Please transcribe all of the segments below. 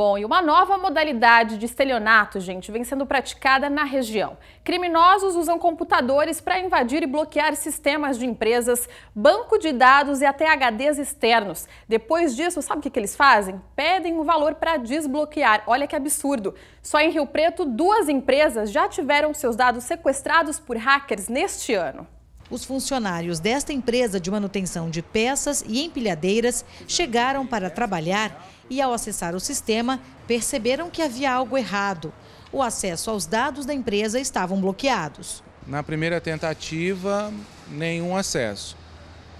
Bom, e uma nova modalidade de estelionato, gente, vem sendo praticada na região. Criminosos usam computadores para invadir e bloquear sistemas de empresas, banco de dados e até HDs externos. Depois disso, sabe o que, que eles fazem? Pedem o um valor para desbloquear. Olha que absurdo. Só em Rio Preto, duas empresas já tiveram seus dados sequestrados por hackers neste ano os funcionários desta empresa de manutenção de peças e empilhadeiras chegaram para trabalhar e, ao acessar o sistema, perceberam que havia algo errado. O acesso aos dados da empresa estavam bloqueados. Na primeira tentativa, nenhum acesso.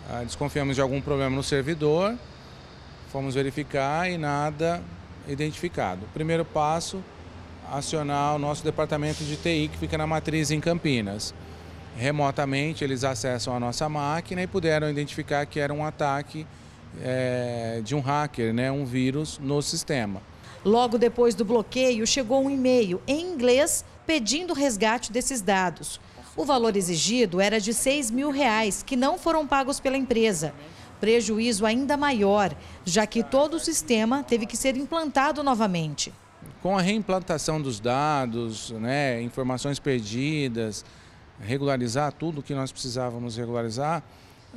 Ah, desconfiamos de algum problema no servidor, fomos verificar e nada identificado. Primeiro passo, acionar o nosso departamento de TI, que fica na matriz em Campinas remotamente eles acessam a nossa máquina e puderam identificar que era um ataque é, de um hacker, né, um vírus no sistema. Logo depois do bloqueio, chegou um e-mail em inglês pedindo resgate desses dados. O valor exigido era de 6 mil reais, que não foram pagos pela empresa. Prejuízo ainda maior, já que todo o sistema teve que ser implantado novamente. Com a reimplantação dos dados, né, informações perdidas, regularizar tudo o que nós precisávamos regularizar,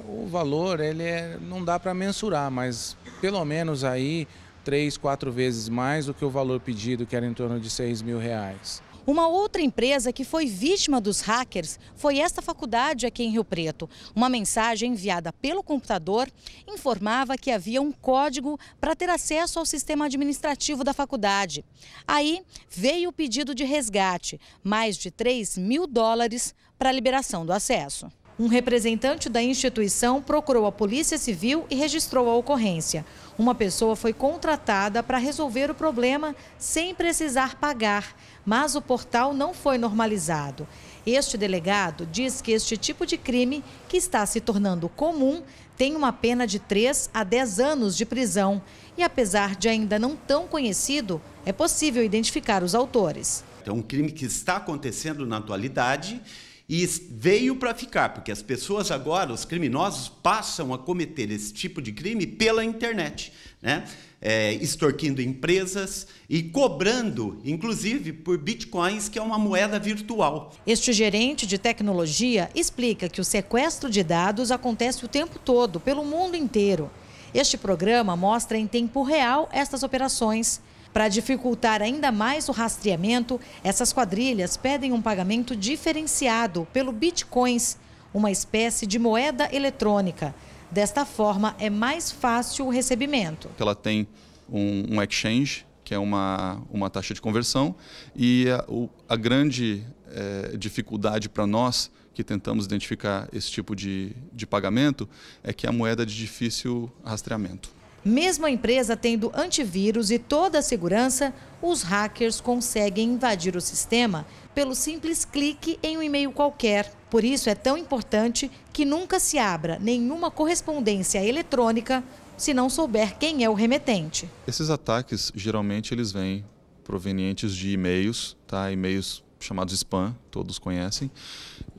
o valor ele é, não dá para mensurar, mas pelo menos aí três, quatro vezes mais do que o valor pedido, que era em torno de 6 mil reais. Uma outra empresa que foi vítima dos hackers foi esta faculdade aqui em Rio Preto. Uma mensagem enviada pelo computador informava que havia um código para ter acesso ao sistema administrativo da faculdade. Aí veio o pedido de resgate, mais de 3 mil dólares para a liberação do acesso. Um representante da instituição procurou a Polícia Civil e registrou a ocorrência. Uma pessoa foi contratada para resolver o problema sem precisar pagar, mas o portal não foi normalizado. Este delegado diz que este tipo de crime, que está se tornando comum, tem uma pena de 3 a 10 anos de prisão. E apesar de ainda não tão conhecido, é possível identificar os autores. É um crime que está acontecendo na atualidade e veio para ficar, porque as pessoas agora, os criminosos, passam a cometer esse tipo de crime pela internet, né? É, extorquindo empresas e cobrando, inclusive, por bitcoins, que é uma moeda virtual. Este gerente de tecnologia explica que o sequestro de dados acontece o tempo todo, pelo mundo inteiro. Este programa mostra em tempo real estas operações. Para dificultar ainda mais o rastreamento, essas quadrilhas pedem um pagamento diferenciado pelo bitcoins, uma espécie de moeda eletrônica. Desta forma, é mais fácil o recebimento. Ela tem um, um exchange, que é uma, uma taxa de conversão, e a, o, a grande é, dificuldade para nós que tentamos identificar esse tipo de, de pagamento é que é a moeda é de difícil rastreamento. Mesmo a empresa tendo antivírus e toda a segurança, os hackers conseguem invadir o sistema pelo simples clique em um e-mail qualquer. Por isso é tão importante que nunca se abra nenhuma correspondência eletrônica se não souber quem é o remetente. Esses ataques geralmente eles vêm provenientes de e-mails, tá? E-mails chamados spam, todos conhecem.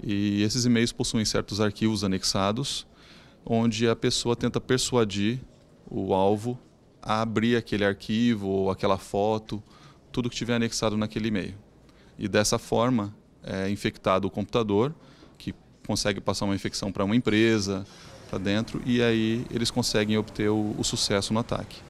E esses e-mails possuem certos arquivos anexados onde a pessoa tenta persuadir o alvo a abrir aquele arquivo ou aquela foto, tudo que tiver anexado naquele e-mail. E dessa forma é infectado o computador, que consegue passar uma infecção para uma empresa, para dentro, e aí eles conseguem obter o, o sucesso no ataque.